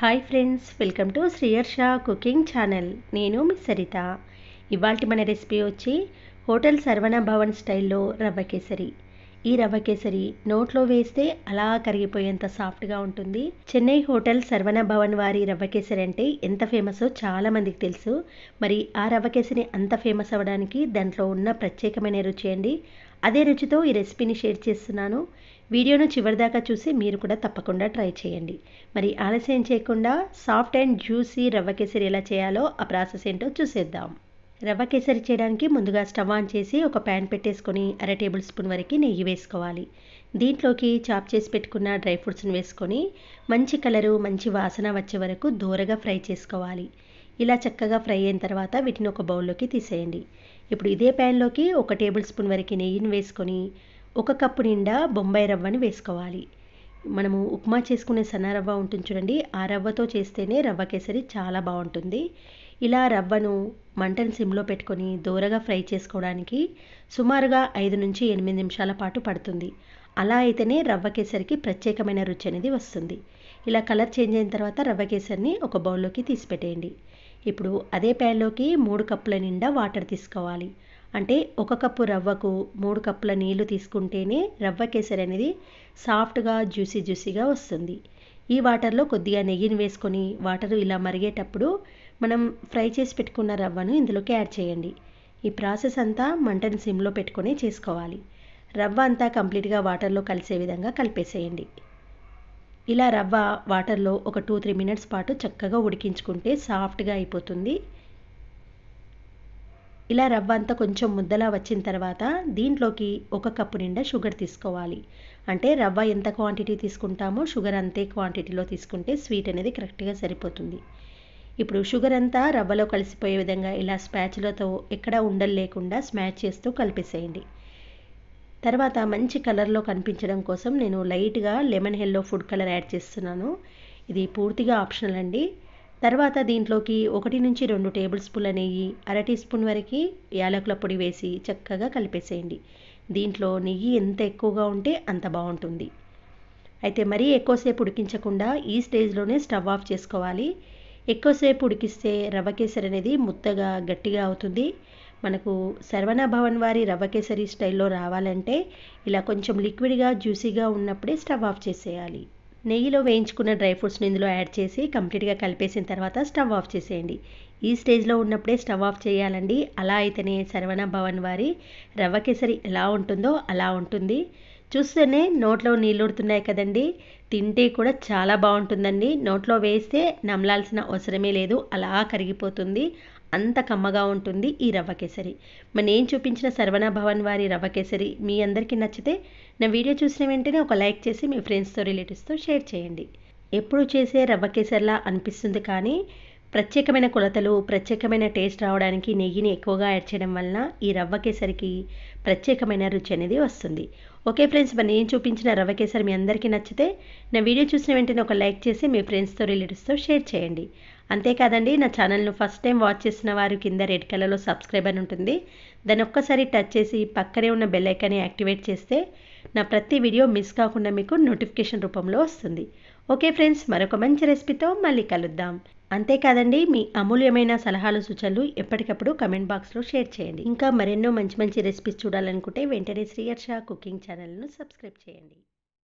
hi friends welcome to Shriyarsha cooking channel నేను మీ సరిత ఇవాల్టి మన రెసిపీ వచ్చి హోటల్ సర్వణ భవన్ స్టైల్లో రవ్వ కేసరి ఈ రవ్వ కేసరి నోట్లో వేస్తే అలా కరిగిపోయేంత సాఫ్ట్గా ఉంటుంది చెన్నై హోటల్ సర్వణ భవన్ వారి రవ్వ కేసరి అంటే ఎంత ఫేమసో చాలా మందికి తెలుసు మరి ఆ రవ్వ కేసరి అంత ఫేమస్ అవ్వడానికి దాంట్లో ఉన్న ప్రత్యేకమైన రుచి అండి అదే రుచితో ఈ రెసిపీని షేర్ చేస్తున్నాను వీడియోను చివరిదాకా చూసి మీరు కూడా తప్పకుండా ట్రై చేయండి మరి ఆలస్యం చేయకుండా సాఫ్ట్ అండ్ జ్యూసీ రవ్వ కేసరి ఎలా చేయాలో ఆ ప్రాసెస్ ఏంటో చూసేద్దాం రవ్వ కేసరి చేయడానికి ముందుగా స్టవ్ ఆన్ చేసి ఒక ప్యాన్ పెట్టేసుకొని అర టేబుల్ స్పూన్ వరకు నెయ్యి వేసుకోవాలి దీంట్లోకి చాప్ చేసి పెట్టుకున్న డ్రై ఫ్రూట్స్ని వేసుకొని మంచి కలరు మంచి వాసన వచ్చే వరకు దూరగా ఫ్రై చేసుకోవాలి ఇలా చక్కగా ఫ్రై అయిన తర్వాత వీటిని ఒక బౌల్లోకి తీసేయండి ఇప్పుడు ఇదే ప్యాన్లోకి ఒక టేబుల్ స్పూన్ వరకు నెయ్యిని వేసుకొని ఒక కప్పు నిండా బొంబాయి రవ్వని వేసుకోవాలి మనము ఉప్మా చేసుకునే సన్న రవ్వ ఉంటుంది చూడండి ఆ రవ్వతో చేస్తేనే రవ్వ కేసరి చాలా బాగుంటుంది ఇలా రవ్వను మంటను సిమ్లో పెట్టుకొని దూరగా ఫ్రై చేసుకోవడానికి సుమారుగా ఐదు నుంచి ఎనిమిది నిమిషాల పాటు పడుతుంది అలా అయితేనే రవ్వ కేసరికి ప్రత్యేకమైన రుచి అనేది వస్తుంది ఇలా కలర్ చేంజ్ అయిన తర్వాత రవ్వ కేసరిని ఒక బౌల్లోకి తీసిపెట్టేయండి ఇప్పుడు అదే ప్యాన్లోకి మూడు కప్పుల నిండా వాటర్ తీసుకోవాలి అంటే ఒక కప్పు రవ్వకు మూడు కప్పుల నీళ్లు తీసుకుంటేనే రవ్వ కేసరి అనేది సాఫ్ట్గా జ్యూసీ జ్యూసీగా వస్తుంది ఈ వాటర్లో కొద్దిగా నెయ్యిని వేసుకొని వాటర్ ఇలా మరిగేటప్పుడు మనం ఫ్రై చేసి పెట్టుకున్న రవ్వను ఇందులోకి యాడ్ చేయండి ఈ ప్రాసెస్ అంతా మంటను సిమ్లో పెట్టుకొని చేసుకోవాలి రవ్వ అంతా కంప్లీట్గా వాటర్లో కలిసే విధంగా కలిపేసేయండి ఇలా రవ్వ వాటర్లో ఒక టూ త్రీ మినిట్స్ పాటు చక్కగా ఉడికించుకుంటే సాఫ్ట్గా అయిపోతుంది ఇలా రవ్వ అంతా కొంచెం ముద్దలా వచ్చిన తర్వాత దీంట్లోకి ఒక కప్పు నిండా షుగర్ తీసుకోవాలి అంటే రవ్వ ఎంత క్వాంటిటీ తీసుకుంటామో షుగర్ అంతే క్వాంటిటీలో తీసుకుంటే స్వీట్ అనేది కరెక్ట్గా సరిపోతుంది ఇప్పుడు షుగర్ అంతా రవ్వలో కలిసిపోయే విధంగా ఇలా స్పాచ్లతో ఎక్కడ ఉండలు లేకుండా స్మాచ్ చేస్తూ కలిపేసేయండి తర్వాత మంచి కలర్లో కనిపించడం కోసం నేను లైట్గా lemon yellow food colour add చేస్తున్నాను ఇది పూర్తిగా ఆప్షనల్ అండి తర్వాత దీంట్లోకి ఒకటి నుంచి రెండు టేబుల్ స్పూన్ల నెయ్యి అర టీ స్పూన్ వరకు యాలకుల పొడి వేసి చక్కగా కలిపేసేయండి దీంట్లో నెయ్యి ఎంత ఎక్కువగా ఉంటే అంత బాగుంటుంది అయితే మరీ ఎక్కువసేపు ఉడికించకుండా ఈ స్టేజ్లోనే స్టవ్ ఆఫ్ చేసుకోవాలి ఎక్కువసేపు ఉడికిస్తే రవ్వ కేసరి అనేది ముద్దగా గట్టిగా అవుతుంది మనకు శరవణ భవన్ వారి రవ్వ కేసరి స్టైల్లో రావాలంటే ఇలా కొంచెం లిక్విడ్గా జ్యూసీగా ఉన్నప్పుడే స్టవ్ ఆఫ్ చేసేయాలి నెయ్యిలో వేయించుకున్న డ్రై ఫ్రూట్స్ని ఇందులో యాడ్ చేసి కంప్లీట్గా కలిపేసిన తర్వాత స్టవ్ ఆఫ్ చేసేయండి ఈ స్టేజ్లో ఉన్నప్పుడే స్టవ్ ఆఫ్ చేయాలండి అలా అయితేనే శర్వణ భవన్ వారి రవ్వ కేసరి ఎలా ఉంటుందో అలా ఉంటుంది చూస్తేనే నోట్లో నీళ్ళుడుతున్నాయి కదండి తింటే కూడా చాలా బాగుంటుందండి నోట్లో వేస్తే నమలాల్సిన అవసరమే లేదు అలా కరిగిపోతుంది అంత కమ్మగా ఉంటుంది ఈ రవ్వ కేసరి మరి నేను చూపించిన సర్వణ భవన్ వారి రవ్వ కేసరి మీ అందరికీ నచ్చితే నా వీడియో చూసిన వెంటనే ఒక లైక్ చేసి మీ ఫ్రెండ్స్తో రిలేటివ్స్తో షేర్ చేయండి ఎప్పుడు చేసే రవ్వ కేసరిలా అనిపిస్తుంది కానీ ప్రత్యేకమైన కొలతలు ప్రత్యేకమైన టేస్ట్ రావడానికి నెయ్యిని ఎక్కువగా యాడ్ చేయడం వలన ఈ రవ్వ కేసరికి ప్రత్యేకమైన రుచి అనేది వస్తుంది ఓకే ఫ్రెండ్స్ మరి నేను చూపించిన రవ్వ కేసరి మీ అందరికీ నచ్చితే నా వీడియో చూసిన వెంటనే ఒక లైక్ చేసి మీ ఫ్రెండ్స్తో రిలేటివ్స్తో షేర్ చేయండి అంతేకాదండి నా ఛానల్ను ఫస్ట్ టైం వాచ్ చేసిన వారు కింద రెడ్ కలర్లో సబ్స్క్రైబ్ అని ఉంటుంది దాన్ని ఒక్కసారి టచ్ చేసి పక్కనే ఉన్న బెల్ ఐకాన్ని యాక్టివేట్ చేస్తే నా ప్రతి వీడియో మిస్ కాకుండా మీకు నోటిఫికేషన్ రూపంలో వస్తుంది ఓకే ఫ్రెండ్స్ మరొక మంచి రెసిపీతో మళ్ళీ కలుద్దాం అంతేకాదండి మీ అమూల్యమైన సలహాలు సూచనలు ఎప్పటికప్పుడు కమెంట్ బాక్స్లో షేర్ చేయండి ఇంకా మరెన్నో మంచి మంచి రెసిపీస్ చూడాలనుకుంటే వెంటనే షా కుకింగ్ ఛానల్ను సబ్స్క్రైబ్ చేయండి